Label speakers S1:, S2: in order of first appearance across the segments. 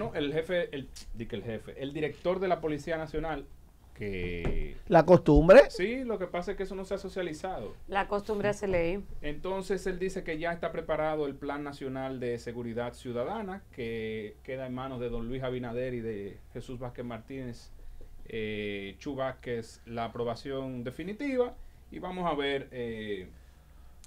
S1: Bueno, el jefe, el, el jefe, el director de la Policía Nacional que... ¿La costumbre? Sí, lo que pasa es que eso no se ha socializado. La costumbre se ley. Entonces él dice que ya está preparado el Plan Nacional de Seguridad Ciudadana, que queda en manos de don Luis Abinader y de Jesús Vázquez Martínez eh, Chu Vázquez la aprobación definitiva y vamos a ver eh,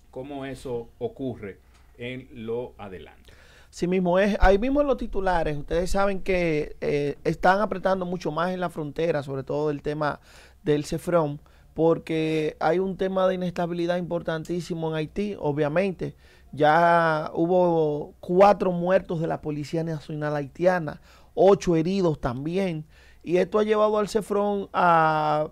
S1: cómo eso ocurre en lo adelante.
S2: Sí mismo es, ahí mismo en los titulares, ustedes saben que eh, están apretando mucho más en la frontera, sobre todo el tema del Cefrón, porque hay un tema de inestabilidad importantísimo en Haití, obviamente. Ya hubo cuatro muertos de la Policía Nacional Haitiana, ocho heridos también, y esto ha llevado al Cefrón a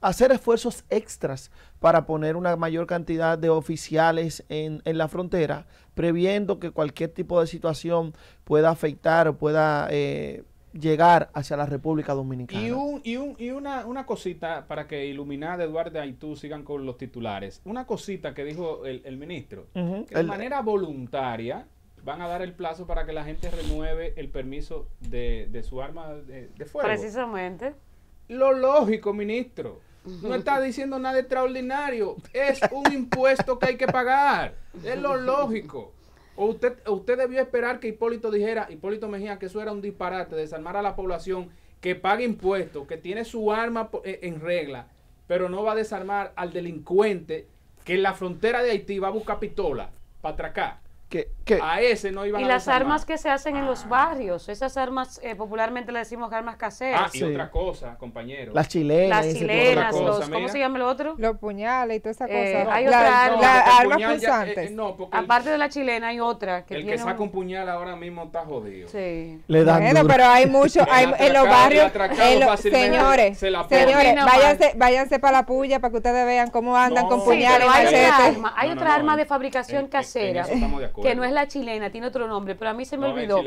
S2: hacer esfuerzos extras para poner una mayor cantidad de oficiales en, la frontera, previendo que cualquier tipo de situación pueda afectar o pueda eh, llegar hacia la República Dominicana. Y, un,
S1: y, una, cosita para que Iluminada, Eduardo y tú sigan con los titulares. Una cosita que dijo el, ministro,
S2: que de manera
S1: voluntaria van a dar el plazo para que la gente renueve el permiso de, su arma de, de fuego. Precisamente. Lo lógico, ministro. No está diciendo nada extraordinario. Es un impuesto que hay que pagar. Es lo lógico. usted, usted debió esperar que Hipólito dijera, Hipólito Mejía, que eso era un disparate, desarmar a la población que pague impuestos, que tiene su arma eh, en regla, pero no va a desarmar al delincuente que en la frontera de Haití va a buscar pistola para atracar. Que, a ese no iban y las armas
S3: que se hacen en los ah. barrios, esas armas eh, popularmente le decimos armas caseras. Ah, y otra
S1: cosa, compañero. Las chilenas. los, ¿cómo se
S3: llama el otro? Los puñales y todas esas eh, cosas Hay otra armas eh, Aparte de la chilena
S1: hay otra. Que el que saca un... puñal ahora mismo está jodido. Sí.
S3: Le da pero hay mucho, en los barrios, en señores, se la señores, váyanse, váyanse para la puya para que ustedes vean cómo andan con puñales. Hay otra arma de fabricación casera. Estamos de acuerdo que no es la chilena, tiene otro nombre, pero a mí se me olvidó.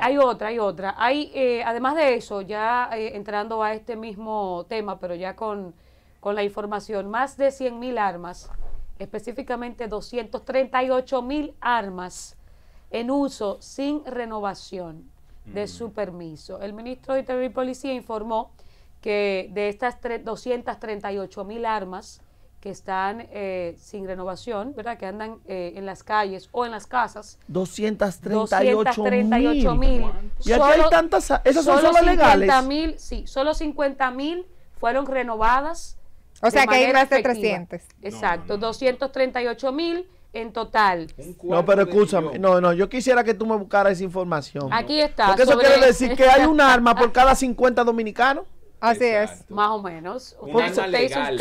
S3: Hay otra, hay otra. Hay, eh, además de eso, ya eh, entrando a este mismo tema, pero ya con, con la información, más de 100 mil armas, específicamente 238 mil armas en uso sin renovación de mm. su permiso. El ministro de Interior y Policía informó que de estas 238 mil armas, que están eh, sin renovación, ¿verdad? Que andan eh, en las calles o en las casas.
S2: 238 mil. Y aquí hay tantas, esas son solo legales.
S3: Mil, sí, solo 50 mil fueron renovadas.
S2: O sea que hay más de 300.
S3: Exacto, 238 mil en total. No, pero
S2: escúchame, no, no, yo quisiera que tú me buscaras esa información. Aquí está. Porque eso quiere decir que hay un arma por cada 50 dominicanos. Así es. Más o menos.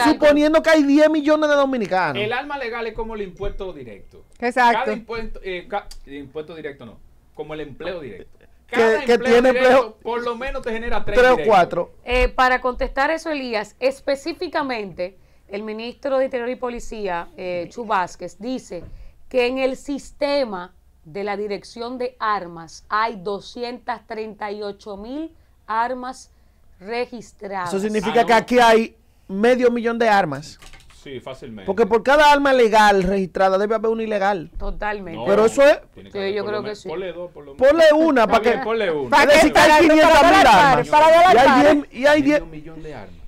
S2: Suponiendo que hay 10 millones de dominicanos. El
S1: arma legal es como el impuesto directo. Exacto. Cada impuesto, eh, eh, impuesto directo no, como el empleo directo.
S2: Cada que, empleo tiene
S1: Por lo menos te genera 3 o 4.
S3: Eh, para contestar eso, Elías, específicamente, el ministro de Interior y Policía, eh, Chubásquez, dice que en el sistema de la dirección de armas hay 238 mil armas registrados. Eso significa que aquí
S2: hay medio millón de armas
S1: Sí, fácilmente. Porque por cada
S2: arma legal registrada debe haber una ilegal. Totalmente. pero eso es.
S1: yo creo que sí. Ponle dos, Ponle una para que. Ponle una. Para que hay 500 mil
S2: Para y hay 10. Y hay 10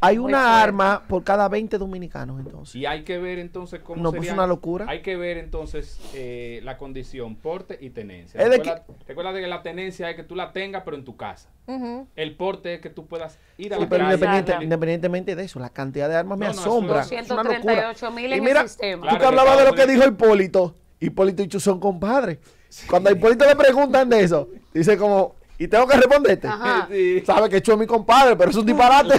S2: hay una arma por cada 20 dominicanos entonces.
S1: Y hay que ver entonces cómo No, pues, una locura. Hay que ver entonces eh, la condición porte y tenencia. recuerda, que... la tenencia es que tú la tengas pero en tu casa. El porte es que tú puedas ir a sí, la pero
S2: independientemente de eso, la cantidad de armas me asombra
S1: mil en mira, Tú
S3: que hablabas de
S2: lo que dijo Hipólito. Hipólito y Chu son compadres. Cuando a Hipólito le preguntan de eso, dice como, y tengo que responderte. Sabe que Chu es mi compadre, pero es un disparate.